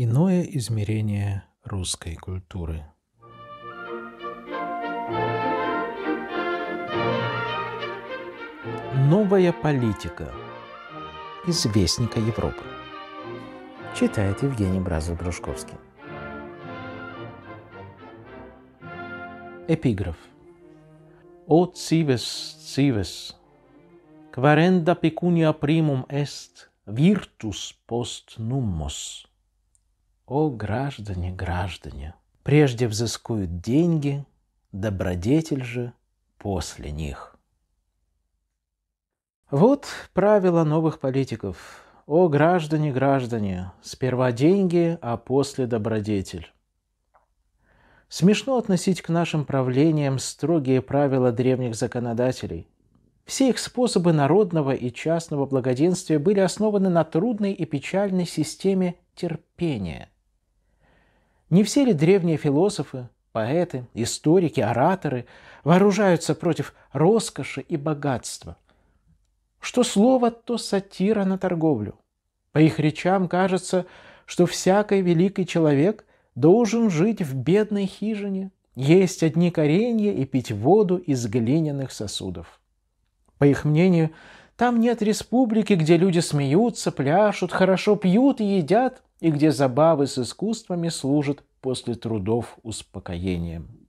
Иное измерение русской культуры. Новая политика известника Европы. Читает Евгений Бразов-Дружковский. Эпиграф. О цивес, цивес, кваренда пекуния примум est virtus post nummos. О, граждане, граждане! Прежде взыскуют деньги, добродетель же после них. Вот правила новых политиков. О, граждане, граждане, сперва деньги, а после добродетель. Смешно относить к нашим правлениям строгие правила древних законодателей. Все их способы народного и частного благоденствия были основаны на трудной и печальной системе терпения – не все ли древние философы, поэты, историки, ораторы вооружаются против роскоши и богатства? Что слово, то сатира на торговлю. По их речам кажется, что всякий великий человек должен жить в бедной хижине, есть одни коренья и пить воду из глиняных сосудов. По их мнению, там нет республики, где люди смеются, пляшут, хорошо пьют и едят, и где забавы с искусствами служат после трудов успокоением.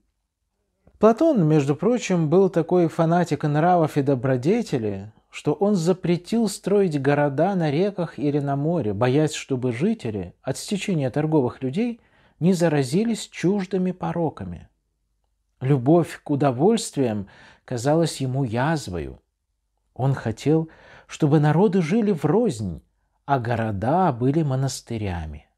Платон, между прочим, был такой фанатик нравов и добродетели, что он запретил строить города на реках или на море, боясь, чтобы жители от стечения торговых людей не заразились чуждыми пороками. Любовь к удовольствиям казалась ему язвою. Он хотел, чтобы народы жили в рознь, а города были монастырями.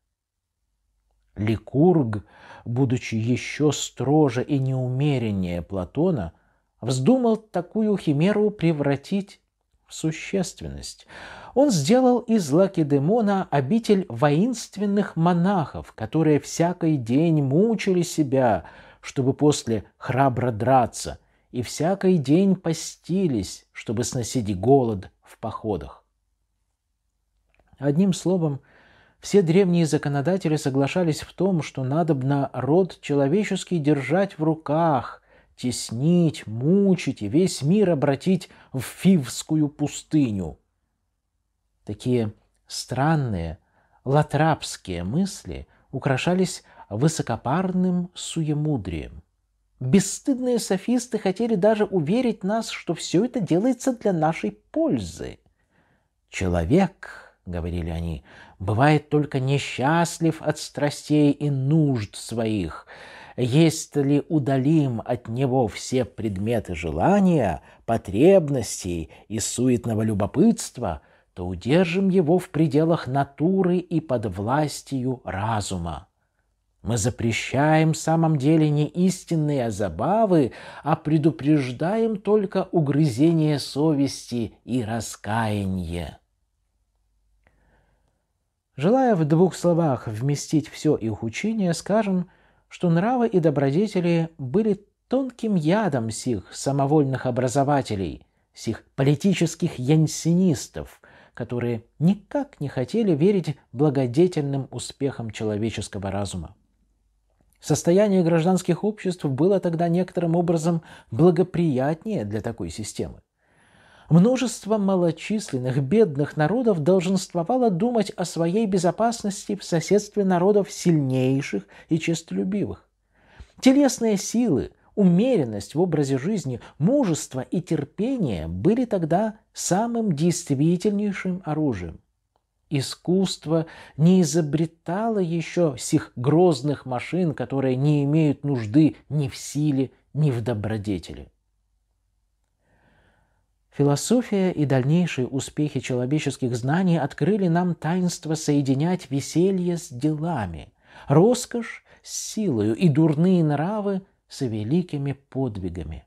Ликург, будучи еще строже и неумереннее Платона, вздумал такую химеру превратить в существенность. Он сделал из Лакедемона обитель воинственных монахов, которые всякий день мучили себя, чтобы после храбро драться, и всякий день постились, чтобы сносить голод в походах. Одним словом, – все древние законодатели соглашались в том, что надо бы народ человеческий держать в руках, теснить, мучить и весь мир обратить в фивскую пустыню. Такие странные, латрапские мысли украшались высокопарным суемудрием. Бесстыдные софисты хотели даже уверить нас, что все это делается для нашей пользы. Человек — говорили они, — «бывает только несчастлив от страстей и нужд своих. Если удалим от него все предметы желания, потребностей и суетного любопытства, то удержим его в пределах натуры и под властью разума». Мы запрещаем в самом деле не истинные забавы, а предупреждаем только угрызение совести и раскаяние. Желая в двух словах вместить все их учение, скажем, что нравы и добродетели были тонким ядом сих самовольных образователей, сих политических янсинистов, которые никак не хотели верить благодетельным успехам человеческого разума. Состояние гражданских обществ было тогда некоторым образом благоприятнее для такой системы. Множество малочисленных, бедных народов долженствовало думать о своей безопасности в соседстве народов сильнейших и честолюбивых. Телесные силы, умеренность в образе жизни, мужество и терпение были тогда самым действительнейшим оружием. Искусство не изобретало еще сих грозных машин, которые не имеют нужды ни в силе, ни в добродетели. Философия и дальнейшие успехи человеческих знаний открыли нам таинство соединять веселье с делами, роскошь с силою и дурные нравы с великими подвигами.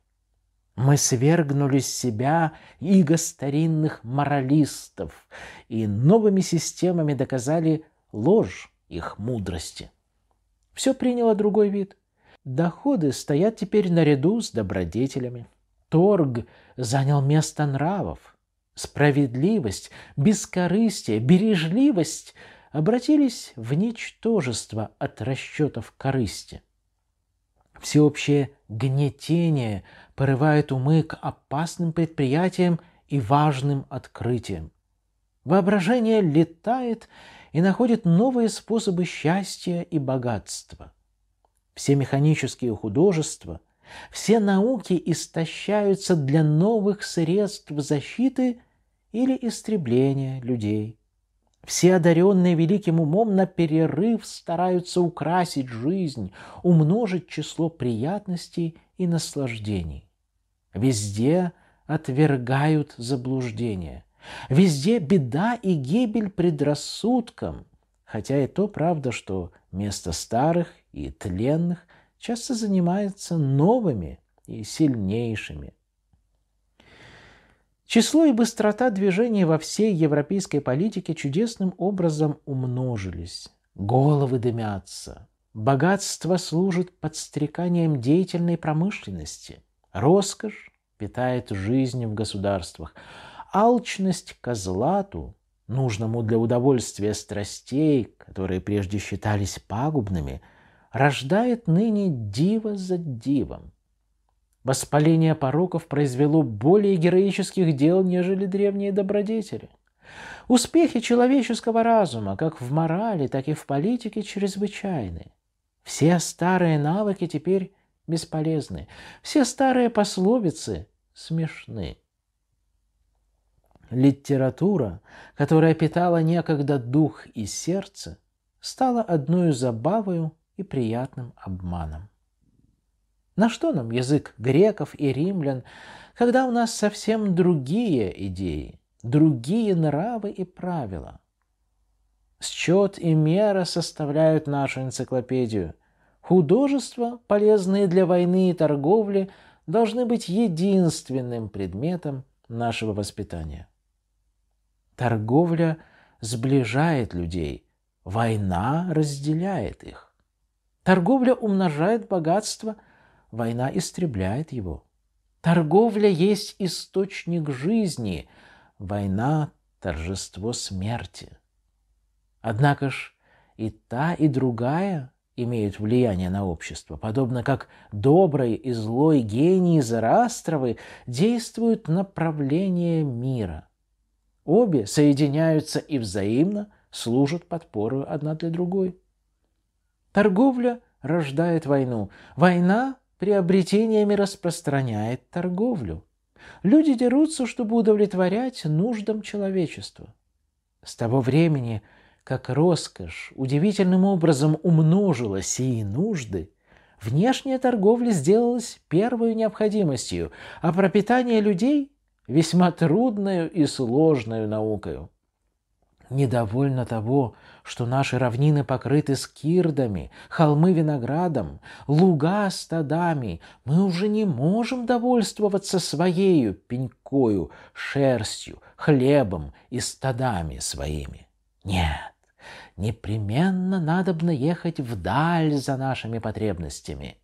Мы свергнули с себя иго старинных моралистов и новыми системами доказали ложь их мудрости. Все приняло другой вид. Доходы стоят теперь наряду с добродетелями – торг занял место нравов. Справедливость, бескорыстие, бережливость обратились в ничтожество от расчетов корысти. Всеобщее гнетение порывает умы к опасным предприятиям и важным открытиям. Воображение летает и находит новые способы счастья и богатства. Все механические художества, все науки истощаются для новых средств защиты или истребления людей. Все одаренные великим умом на перерыв стараются украсить жизнь, умножить число приятностей и наслаждений. Везде отвергают заблуждение. Везде беда и гибель предрассудкам, хотя и то правда, что место старых и тленных часто занимается новыми и сильнейшими. Число и быстрота движения во всей европейской политике чудесным образом умножились. Головы дымятся. Богатство служит подстреканием деятельной промышленности. Роскошь питает жизнь в государствах. Алчность козлату, нужному для удовольствия страстей, которые прежде считались пагубными – рождает ныне диво за дивом. Воспаление пороков произвело более героических дел, нежели древние добродетели. Успехи человеческого разума, как в морали, так и в политике, чрезвычайны. Все старые навыки теперь бесполезны. Все старые пословицы смешны. Литература, которая питала некогда дух и сердце, стала одной забавою и приятным обманом. На что нам язык греков и римлян, когда у нас совсем другие идеи, другие нравы и правила? Счет и мера составляют нашу энциклопедию. Художества, полезные для войны и торговли, должны быть единственным предметом нашего воспитания. Торговля сближает людей, война разделяет их. Торговля умножает богатство, война истребляет его. Торговля есть источник жизни, война – торжество смерти. Однако ж и та, и другая имеют влияние на общество, подобно как добрый и злой гений Зарастровы действуют на правление мира. Обе соединяются и взаимно служат подпорою одна для другой – Торговля рождает войну. Война приобретениями распространяет торговлю. Люди дерутся, чтобы удовлетворять нуждам человечества. С того времени, как роскошь удивительным образом умножилась и нужды, внешняя торговля сделалась первой необходимостью, а пропитание людей – весьма трудную и сложную наукою – Недовольно того, что наши равнины покрыты скирдами, холмы виноградом, луга стадами, мы уже не можем довольствоваться своею пенькою, шерстью, хлебом и стадами своими. Нет, непременно надо бы наехать вдаль за нашими потребностями.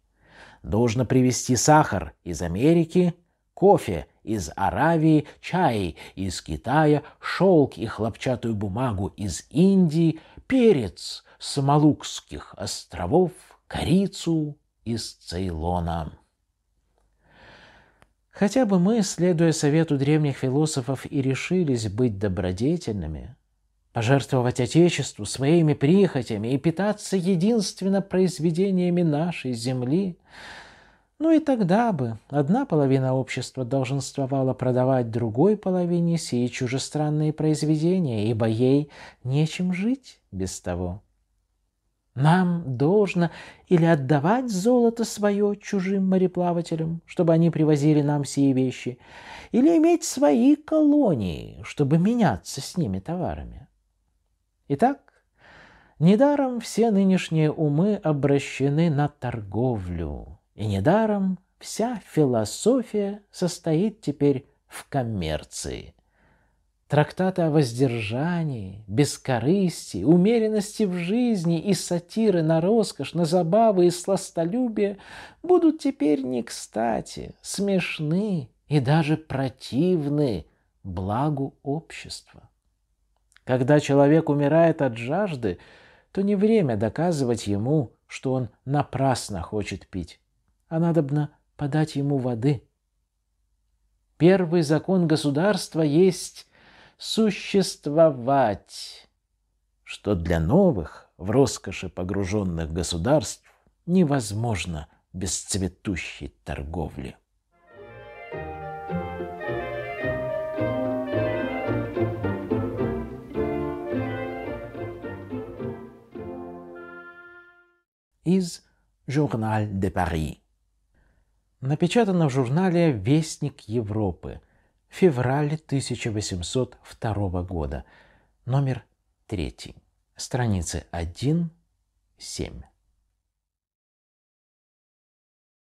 Должно привезти сахар из Америки, кофе из Аравии, чай из Китая, шелк и хлопчатую бумагу из Индии, перец с Малукских островов, корицу из Цейлона. Хотя бы мы, следуя совету древних философов, и решились быть добродетельными, пожертвовать Отечеству своими прихотями и питаться единственно произведениями нашей земли – ну и тогда бы одна половина общества долженствовала продавать другой половине сии чужестранные произведения, ибо ей нечем жить без того. Нам должно или отдавать золото свое чужим мореплавателям, чтобы они привозили нам сие вещи, или иметь свои колонии, чтобы меняться с ними товарами. Итак, недаром все нынешние умы обращены на торговлю, и недаром вся философия состоит теперь в коммерции. Трактаты о воздержании, бескорыстии, умеренности в жизни и сатиры на роскошь, на забавы и сластолюбие будут теперь не кстати, смешны и даже противны благу общества. Когда человек умирает от жажды, то не время доказывать ему, что он напрасно хочет пить а надобно подать ему воды. Первый закон государства есть существовать, что для новых, в роскоши погруженных государств, невозможно без цветущей торговли. Из «Журнал де Пари» напечатано в журнале «Вестник Европы» февраль 1802 года, номер 3, страницы 1-7.